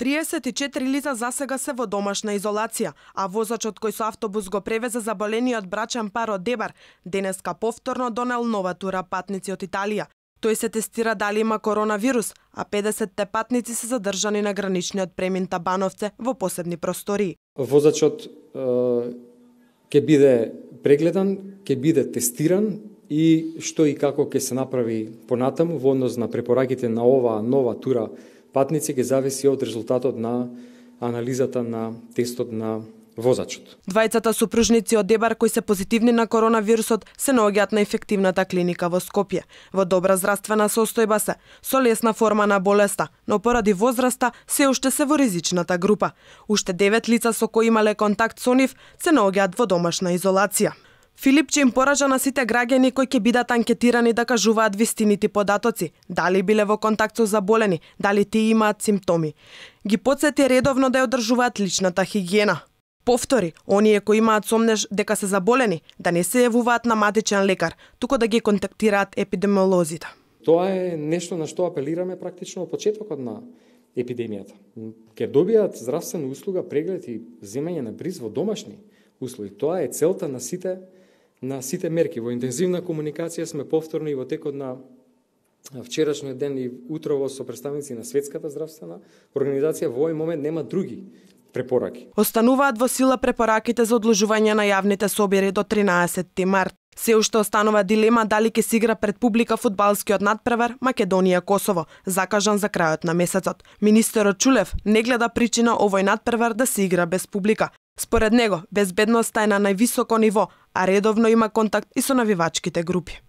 34 лица засега се во домашна изолација, а возачот кој со автобус го превезе заболениот брачен пар од Дебар, денеска повторно донел нова тура патници од Италија. Тој се тестира дали има коронавирус, а 50-те патници се задржани на граничниот премин Табановце во посебни простори. Возачот ќе биде прегледан, ќе биде тестиран и што и како ќе се направи понатаму во однос на препораките на оваа нова тура патници ќе зависи од резултатот на анализата на тестот на возачот. Двајцата супружници од Дебар кои се позитивни на коронавирусот се наоѓаат на ефективната клиника во Скопје. Во добра здравствена состојба се, со лесна форма на болеста, но поради возраста се уште се во ризичната група. Уште девет лица со кои имале контакт со нив се наоѓаат во домашна изолација. Филипче им поража на сите граѓани кои ќе бидат анкетирани да кажуваат вистините податоци, дали биле во контакт со заболени, дали тие имаат симптоми. Ги подсети редовно да ја одржуваат личната хигиена. Повтори, оние кои имаат сомнеж дека се заболени, да не се јавуваат на матичен лекар, туку да ги контактираат епидемиолозите. Тоа е нешто на што апелираме практично од почетокот на епидемијата. Ке добијат здравствена услуга, преглед и земање на бриз во домашни услови. Тоа е целта на сите на сите мерки. Во интензивна комуникација сме повторно и во текот на вчерашниот ден и утрово со представници на Светската здравствена организација во овој момент нема други препораки. Остануваат во сила препораките за одложување на јавните собери до 13 март. Се уште останува дилема дали ќе се игра пред публика фудбалскиот надпревар Македонија-Косово, закажан за крајот на месецот. Министерот Чулев не гледа причина овој надпревар да се игра без публика. Според него, безбедноста е на највисоко ниво, а редовно има контакт и со навивачките групи.